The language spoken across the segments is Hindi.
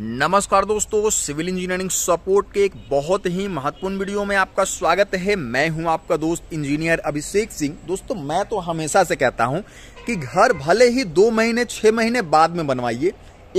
नमस्कार दोस्तों सिविल इंजीनियरिंग सपोर्ट के एक बहुत ही महत्वपूर्ण वीडियो में आपका स्वागत है मैं हूं आपका दोस्त इंजीनियर अभिषेक सिंह दोस्तों मैं तो हमेशा से कहता हूं कि घर भले ही दो महीने छः महीने बाद में बनवाइए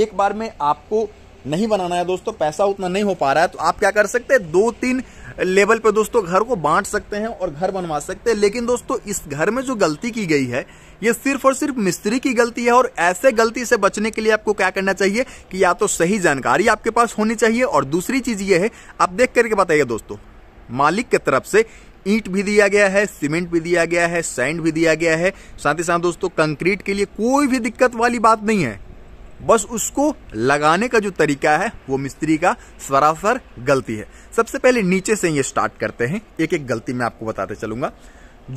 एक बार में आपको नहीं बनाना है दोस्तों पैसा उतना नहीं हो पा रहा है तो आप क्या कर सकते हैं दो तीन लेवल पे दोस्तों घर को बांट सकते हैं और घर बनवा सकते हैं लेकिन दोस्तों इस घर में जो गलती की गई है ये सिर्फ और सिर्फ मिस्त्री की गलती है और ऐसे गलती से बचने के लिए आपको क्या करना चाहिए कि या तो सही जानकारी आपके पास होनी चाहिए और दूसरी चीज ये है आप देख करके बताइए दोस्तों मालिक के तरफ से ईंट भी दिया गया है सीमेंट भी दिया गया है सैंड भी दिया गया है साथ ही साथ दोस्तों कंक्रीट के लिए कोई भी दिक्कत वाली बात नहीं है बस उसको लगाने का जो तरीका है वो मिस्त्री का सरासर गलती है सबसे पहले नीचे से ये स्टार्ट करते हैं एक एक गलती मैं आपको बताते चलूंगा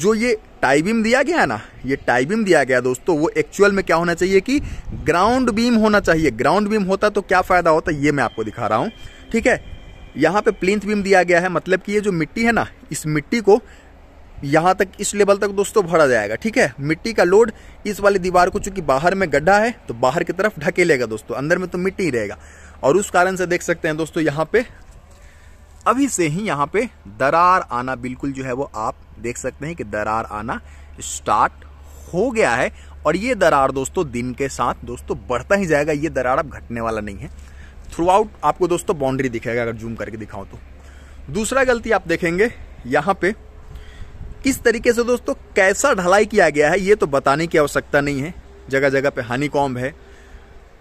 जो ये टाइबिम दिया गया ना ये टाइबिम दिया गया दोस्तों वो एक्चुअल में क्या होना चाहिए कि ग्राउंड बीम होना चाहिए ग्राउंड बीम होता तो क्या फायदा होता ये मैं आपको दिखा रहा हूं ठीक है यहां पे प्लिंथ बीम दिया गया है मतलब कि ये जो मिट्टी है ना इस मिट्टी को यहाँ तक इस लेवल तक दोस्तों भरा जाएगा ठीक है मिट्टी का लोड इस वाली दीवार को चूंकि बाहर में गड्ढा है तो बाहर की तरफ ढकेलेगा दोस्तों अंदर में तो मिट्टी ही रहेगा और उस कारण से देख सकते हैं दोस्तों यहाँ पे अभी से ही यहाँ पे दरार आना बिल्कुल जो है वो आप देख सकते हैं कि दरार आना स्टार्ट हो गया है और ये दरार दोस्तों दिन के साथ दोस्तों बढ़ता ही जाएगा ये दरार अब घटने वाला नहीं है थ्रू आउट आपको दोस्तों बाउंड्री दिखेगा अगर जूम करके दिखाऊं तो दूसरा गलती आप देखेंगे यहाँ पे किस तरीके से दोस्तों कैसा ढलाई किया गया है ये तो बताने की आवश्यकता नहीं है जगह जगह पे हनी कॉम्ब है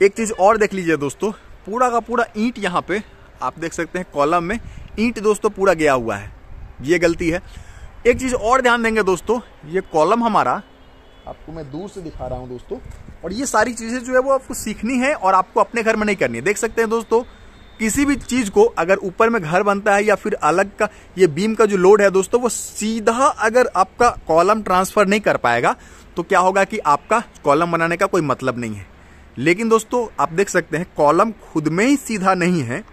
एक चीज़ और देख लीजिए दोस्तों पूरा का पूरा ईंट यहाँ पे आप देख सकते हैं कॉलम में ईंट दोस्तों पूरा गया हुआ है ये गलती है एक चीज़ और ध्यान देंगे दोस्तों ये कॉलम हमारा आपको मैं दूर से दिखा रहा हूँ दोस्तों और ये सारी चीज़ें जो है वो आपको सीखनी है और आपको अपने घर में नहीं करनी है देख सकते हैं दोस्तों किसी भी चीज़ को अगर ऊपर में घर बनता है या फिर अलग का ये बीम का जो लोड है दोस्तों वो सीधा अगर आपका कॉलम ट्रांसफ़र नहीं कर पाएगा तो क्या होगा कि आपका कॉलम बनाने का कोई मतलब नहीं है लेकिन दोस्तों आप देख सकते हैं कॉलम खुद में ही सीधा नहीं है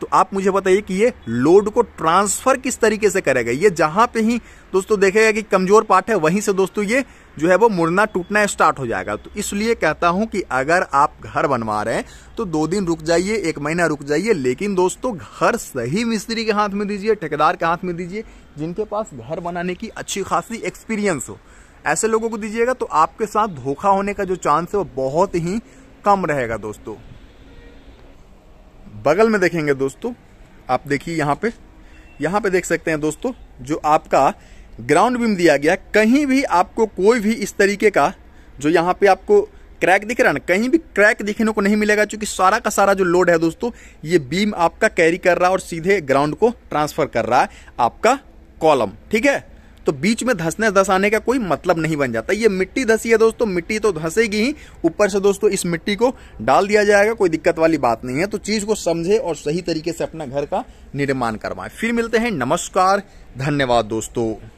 तो आप मुझे बताइए कि ये लोड को ट्रांसफर किस तरीके से करेगा ये जहां पे ही दोस्तों देखेगा कि कमजोर पार्ट है वहीं से दोस्तों ये जो है वो मुड़ना टूटना स्टार्ट हो जाएगा तो इसलिए कहता हूं कि अगर आप घर बनवा रहे हैं तो दो दिन रुक जाइए एक महीना रुक जाइए लेकिन दोस्तों घर सही मिस्त्री के हाथ में दीजिए ठेकेदार के हाथ में दीजिए जिनके पास घर बनाने की अच्छी खासी एक्सपीरियंस हो ऐसे लोगों को दीजिएगा तो आपके साथ धोखा होने का जो चांस है वो बहुत ही कम रहेगा दोस्तों बगल में देखेंगे दोस्तों आप देखिए यहाँ पे यहाँ पे देख सकते हैं दोस्तों जो आपका ग्राउंड बीम दिया गया कहीं भी आपको कोई भी इस तरीके का जो यहाँ पे आपको क्रैक दिख रहा है ना कहीं भी क्रैक दिखने को नहीं मिलेगा क्योंकि सारा का सारा जो लोड है दोस्तों ये बीम आपका कैरी कर रहा है और सीधे ग्राउंड को ट्रांसफर कर रहा है आपका कॉलम ठीक है तो बीच में धसने धसाने का कोई मतलब नहीं बन जाता ये मिट्टी धसी है दोस्तों मिट्टी तो धसेगी ही ऊपर से दोस्तों इस मिट्टी को डाल दिया जाएगा कोई दिक्कत वाली बात नहीं है तो चीज को समझे और सही तरीके से अपना घर का निर्माण करवाएं फिर मिलते हैं नमस्कार धन्यवाद दोस्तों